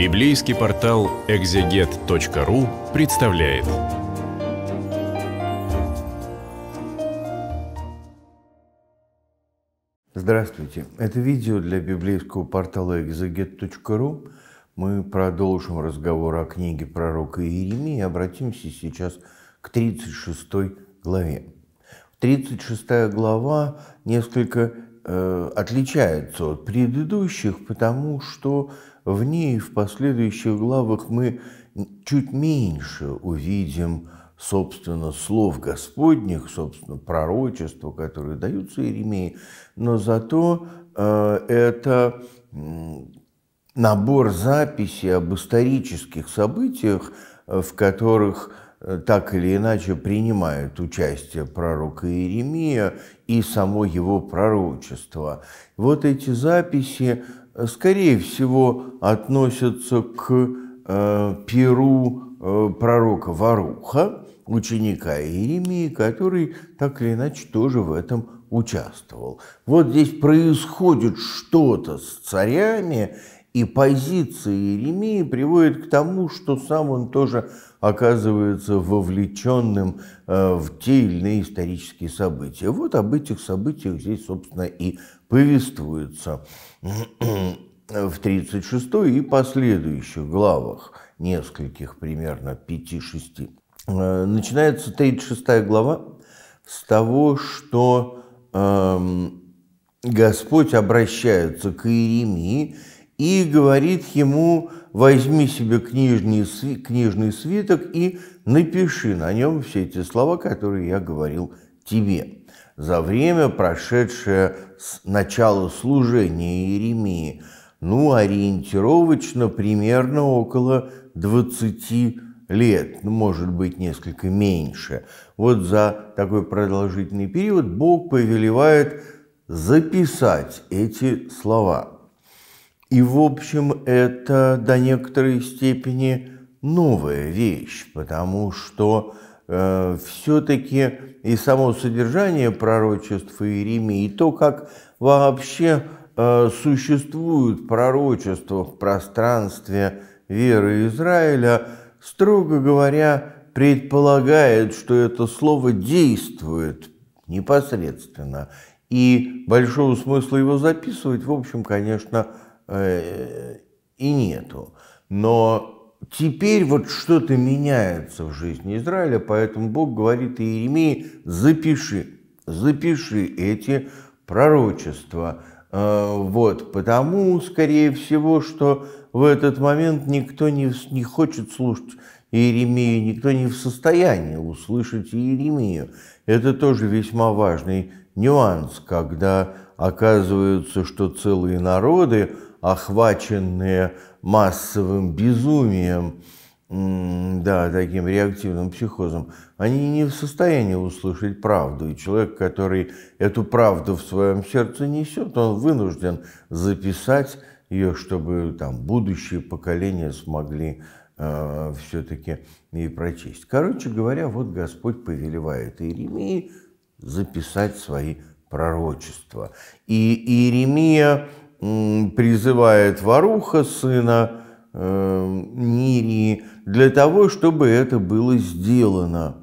Библейский портал экзегет.ру представляет. Здравствуйте! Это видео для библейского портала экзегет.ру. Мы продолжим разговор о книге пророка Иеремии и обратимся сейчас к 36 главе. 36 глава несколько Э, отличается от предыдущих, потому что в ней в последующих главах мы чуть меньше увидим, собственно, слов Господних, собственно, пророчества, которые даются Иеремии, но зато э, это набор записей об исторических событиях, э, в которых Э, так или иначе принимает участие пророка Иеремия и само его пророчество. Вот эти записи, э, скорее всего, относятся к э, перу э, пророка Варуха, ученика Иеремии, который так или иначе тоже в этом участвовал. Вот здесь происходит что-то с царями, и позиция Еремии приводит к тому, что сам он тоже оказывается вовлеченным э, в те или иные исторические события. Вот об этих событиях здесь, собственно, и повествуется в 36 и последующих главах, нескольких примерно 5-6. Э, начинается 36 глава с того, что эм, Господь обращается к Иеремии и говорит ему, возьми себе книжный, книжный свиток и напиши на нем все эти слова, которые я говорил тебе. За время, прошедшее с начала служения Иеремии, ну, ориентировочно примерно около 20 лет, ну, может быть, несколько меньше. Вот за такой продолжительный период Бог повелевает записать эти слова. И, в общем, это до некоторой степени новая вещь, потому что э, все-таки и само содержание пророчеств Иеремии, и то, как вообще э, существуют пророчества в пространстве веры Израиля, строго говоря, предполагает, что это слово действует непосредственно. И большого смысла его записывать, в общем, конечно, Э, и нету. Но теперь вот что-то меняется в жизни Израиля, поэтому Бог говорит Иеремии, запиши, запиши эти пророчества. Э, вот, потому, скорее всего, что в этот момент никто не, не хочет слушать Иеремию, никто не в состоянии услышать Иеремию. Это тоже весьма важный нюанс, когда оказывается, что целые народы охваченные массовым безумием, да, таким реактивным психозом, они не в состоянии услышать правду. И человек, который эту правду в своем сердце несет, он вынужден записать ее, чтобы там будущие поколения смогли э, все-таки и прочесть. Короче говоря, вот Господь повелевает Иеремии записать свои пророчества. И Иеремия призывает Варуха, сына э, Нирии, для того, чтобы это было сделано.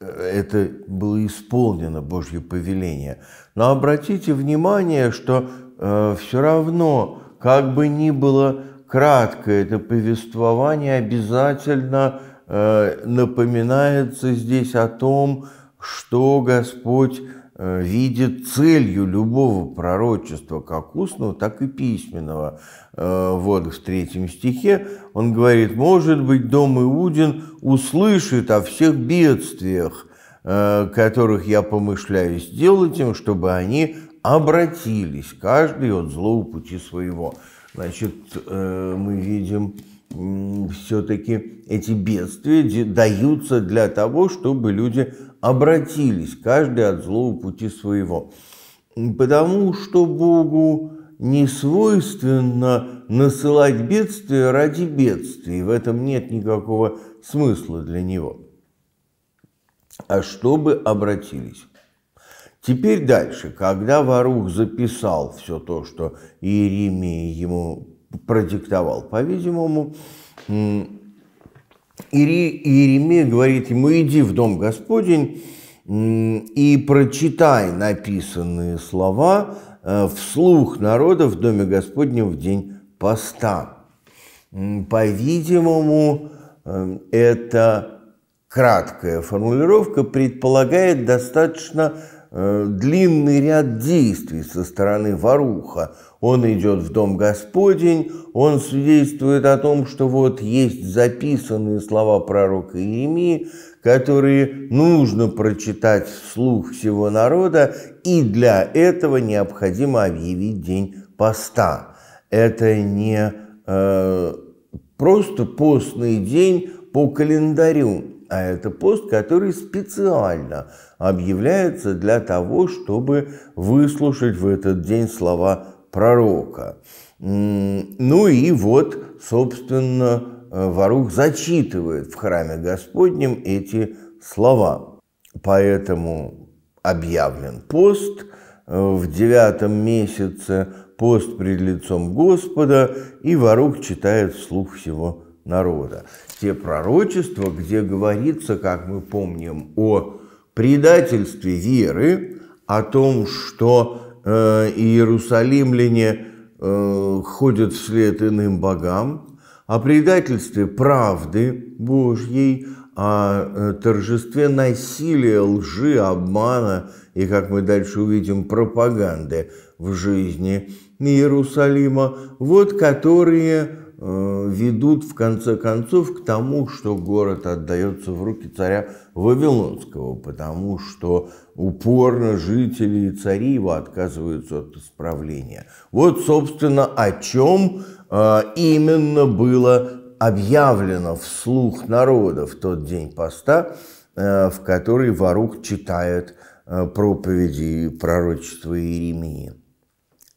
Это было исполнено Божье повеление. Но обратите внимание, что э, все равно, как бы ни было кратко это повествование, обязательно э, напоминается здесь о том, что Господь Э, видит целью любого пророчества, как устного, так и письменного. Э, вот в третьем стихе он говорит, может быть, дом Иудин услышит о всех бедствиях, э, которых я помышляю сделать им, чтобы они обратились, каждый от злого пути своего. Значит, мы видим все-таки эти бедствия даются для того, чтобы люди обратились, каждый от злого пути своего. Потому что Богу не свойственно насылать бедствия ради бедствий, в этом нет никакого смысла для него. А чтобы обратились. Теперь дальше, когда Варух записал все то, что Иеремия ему продиктовал. По-видимому, Ири, Иеремия говорит ему, иди в дом Господень и прочитай написанные слова э, вслух народа в доме Господнем в день поста. По-видимому, эм, эта краткая формулировка предполагает достаточно Э, длинный ряд действий со стороны Варуха. Он идет в Дом Господень, он свидетельствует о том, что вот есть записанные слова пророка Иеремии, которые нужно прочитать вслух всего народа, и для этого необходимо объявить день поста. Это не э, просто постный день по календарю, а это пост, который специально объявляется для того, чтобы выслушать в этот день слова пророка. Ну и вот, собственно, э, Варух зачитывает в храме Господнем эти слова. Поэтому объявлен пост э, в девятом месяце, пост пред лицом Господа, и Варух читает вслух всего народа. Те пророчества, где говорится, как мы помним, о предательстве веры, о том, что э, иерусалимляне э, ходят вслед иным богам, о предательстве правды Божьей, о э, торжестве насилия, лжи, обмана и, как мы дальше увидим, пропаганды в жизни Иерусалима, вот которые Э, ведут в конце концов к тому, что город отдается в руки царя Вавилонского, потому что упорно жители и цари его отказываются от исправления. Вот, собственно, о чем э, именно было объявлено вслух народа в тот день поста, э, в который Варух читает проповеди пророчества Иеремии.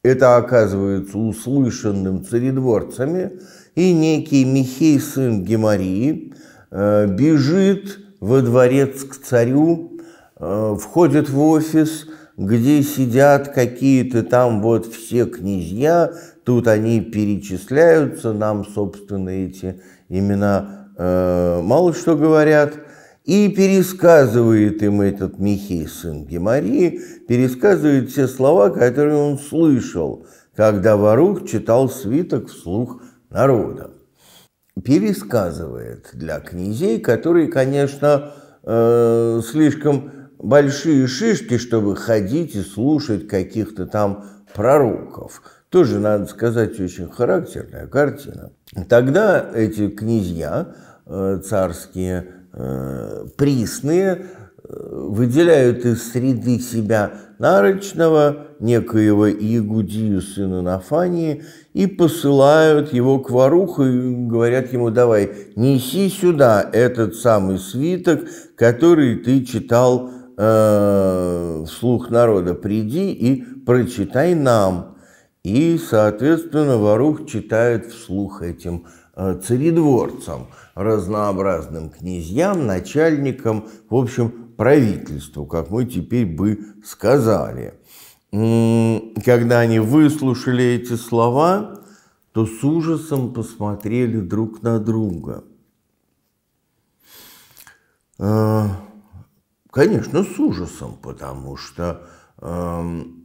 Это оказывается услышанным царедворцами, и некий Михей, сын Гемарии, э, бежит во дворец к царю, э, входит в офис, где сидят какие-то там вот все князья, тут они перечисляются, нам, собственно, эти имена э, мало что говорят – и пересказывает им этот Михей, сын Гемарии, пересказывает все слова, которые он слышал, когда Варух читал свиток вслух народа. Пересказывает для князей, которые, конечно, э, слишком большие шишки, чтобы ходить и слушать каких-то там пророков. Тоже, надо сказать, очень характерная картина. Тогда эти князья э, царские, Э, присные э, выделяют из среды себя нарочного, некоего Иегудию, сына Нафании, и посылают его к воруху и говорят ему, давай, неси сюда этот самый свиток, который ты читал э, вслух народа, приди и прочитай нам. И, соответственно, ворух читает вслух этим Э, царедворцам, разнообразным князьям, начальникам, в общем, правительству, как мы теперь бы сказали. Когда они выслушали эти слова, то с ужасом посмотрели друг на друга. Э, конечно, с ужасом, потому что эм,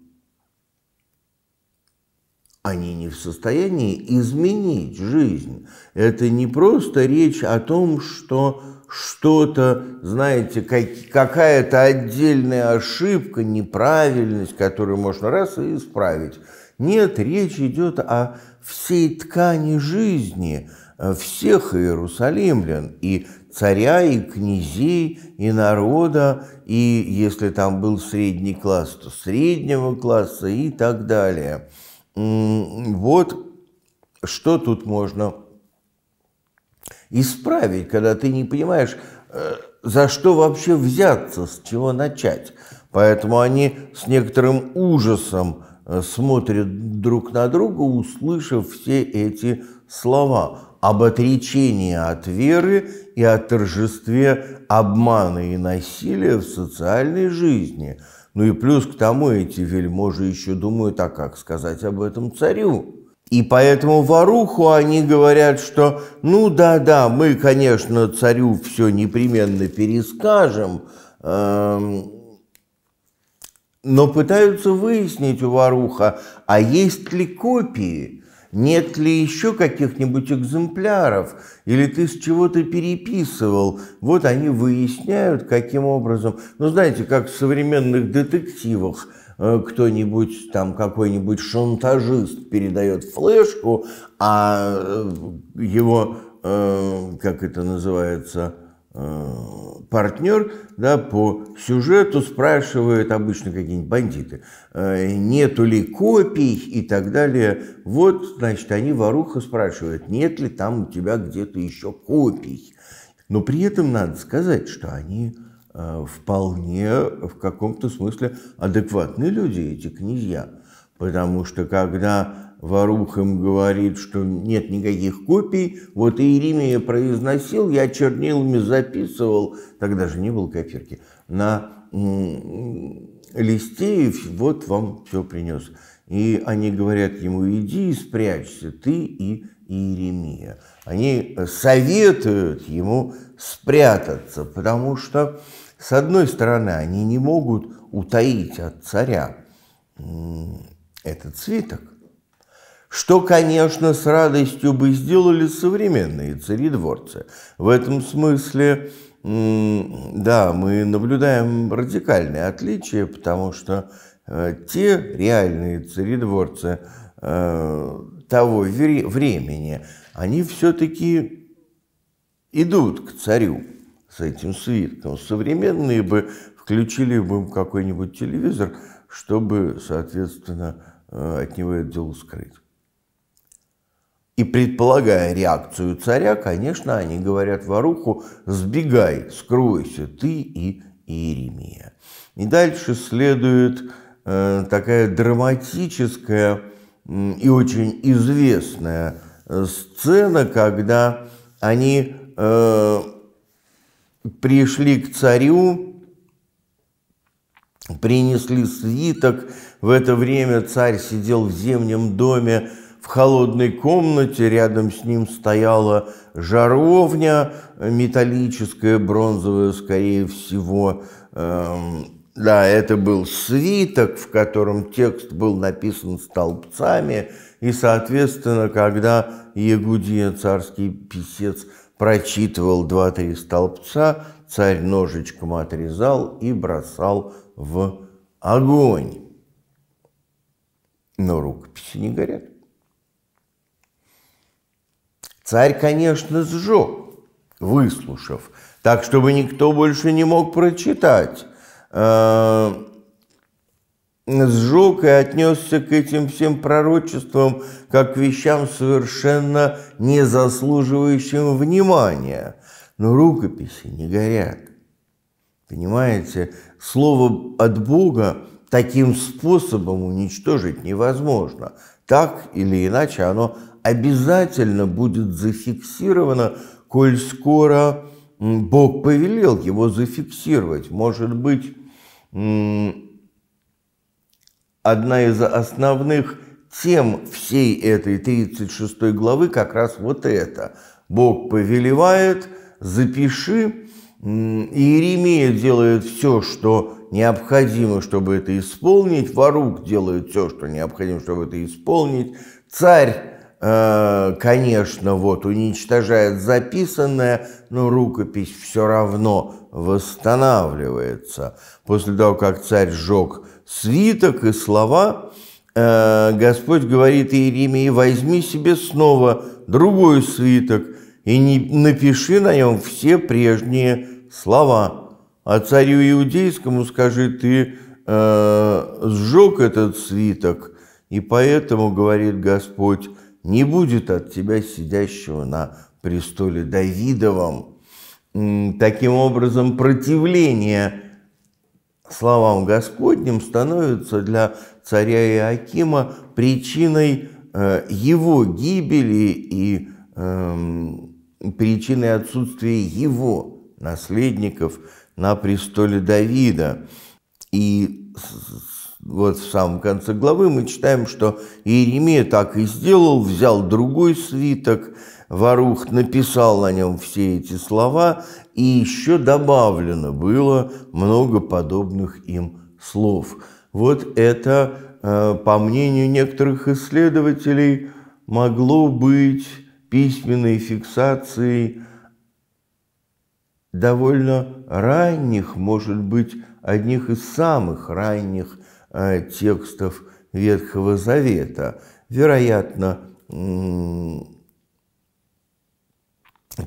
они не в состоянии изменить жизнь. Это не просто речь о том, что что-то, знаете, как, какая-то отдельная ошибка, неправильность, которую можно раз и исправить. Нет, речь идет о всей ткани жизни э, всех иерусалимлян, и царя, и князей, и народа, и если там был средний класс, то среднего класса и так далее – вот что тут можно исправить, когда ты не понимаешь, э, за что вообще взяться, с чего начать. Поэтому они с некоторым ужасом э, смотрят друг на друга, услышав все эти слова об отречении от веры и о торжестве обмана и насилия в социальной жизни – ну и плюс к тому эти вельможи еще думают, а как сказать об этом царю? И поэтому воруху они говорят, что ну да-да, мы, конечно, царю все непременно перескажем, эм, но пытаются выяснить у воруха, а есть ли копии – нет ли еще каких-нибудь экземпляров? Или ты с чего-то переписывал? Вот они выясняют, каким образом. Ну, знаете, как в современных детективах э, кто-нибудь там какой-нибудь шантажист передает флешку, а э, его, э, как это называется, Э, партнер да, по сюжету спрашивает обычно какие-нибудь бандиты, э, нету ли копий и так далее. Вот, значит, они воруха спрашивают, нет ли там у тебя где-то еще копий. Но при этом надо сказать, что они э, вполне в каком-то смысле адекватные люди, эти князья. Потому что когда Варухам говорит, что нет никаких копий. Вот и Иеремия произносил, я чернилами записывал, тогда же не было копирки, на листе, и вот вам все принес. И они говорят ему, иди и спрячься, ты и Иеремия. Они советуют ему спрятаться, потому что, с одной стороны, они не могут утаить от царя этот свиток, что, конечно, с радостью бы сделали современные цари-дворцы. В этом смысле, да, мы наблюдаем радикальные отличия, потому что э, те реальные царедворцы э, того времени, они все-таки идут к царю с этим свитком. Современные бы включили бы какой-нибудь телевизор, чтобы, соответственно, э, от него это дело скрыть. И предполагая реакцию царя, конечно, они говорят Варуху, сбегай, скройся ты и Иеремия. И дальше следует э, такая драматическая и очень известная э, сцена, когда они э, пришли к царю, принесли свиток. В это время царь сидел в зимнем доме в холодной комнате рядом с ним стояла жаровня э, металлическая, бронзовая, скорее всего. Эм, да, это был свиток, в котором текст был написан столбцами, и, соответственно, когда Ягудия, царский писец, прочитывал два-три столбца, царь ножичком отрезал и бросал в огонь. Но рукописи не горят. Царь, конечно, сжег, выслушав, так, чтобы никто больше не мог прочитать. Э, сжег и отнесся к этим всем пророчествам как к вещам, совершенно не заслуживающим внимания. Но рукописи не горят. Понимаете, слово от Бога таким способом уничтожить невозможно. Так или иначе оно обязательно будет зафиксировано, коль скоро Бог повелел его зафиксировать. Может быть, одна из основных тем всей этой 36 главы как раз вот это. Бог повелевает, запиши, Иеремия делает все, что необходимо, чтобы это исполнить, Варук делает все, что необходимо, чтобы это исполнить, царь Э, конечно, вот уничтожает записанное, но рукопись все равно восстанавливается. После того, как царь сжег свиток и слова, э, Господь говорит Иеремии, возьми себе снова другой свиток и не, напиши на нем все прежние слова. А царю иудейскому скажи, ты э, сжег этот свиток, и поэтому, говорит Господь, не будет от тебя сидящего на престоле Давидовом. Таким образом, противление словам Господним становится для царя Иакима причиной э, его гибели и эм, причиной отсутствия его наследников на престоле Давида. И вот в самом конце главы мы читаем, что Иеремия так и сделал, взял другой свиток, Варух написал на нем все эти слова, и еще добавлено было много подобных им слов. Вот это, э, по мнению некоторых исследователей, могло быть письменной фиксацией довольно ранних, может быть, одних из самых ранних Э, текстов Ветхого Завета. Вероятно,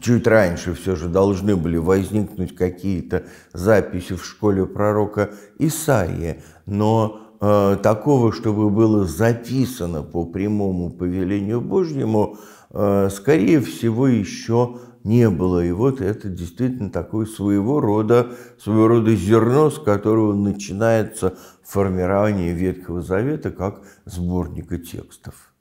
чуть раньше все же должны были возникнуть какие-то записи в школе пророка Исаии, но э, такого, чтобы было записано по прямому повелению Божьему, э, скорее всего, еще не было. И вот это действительно такое своего рода, своего рода зерно, с которого начинается формирование Ветхого Завета как сборника текстов.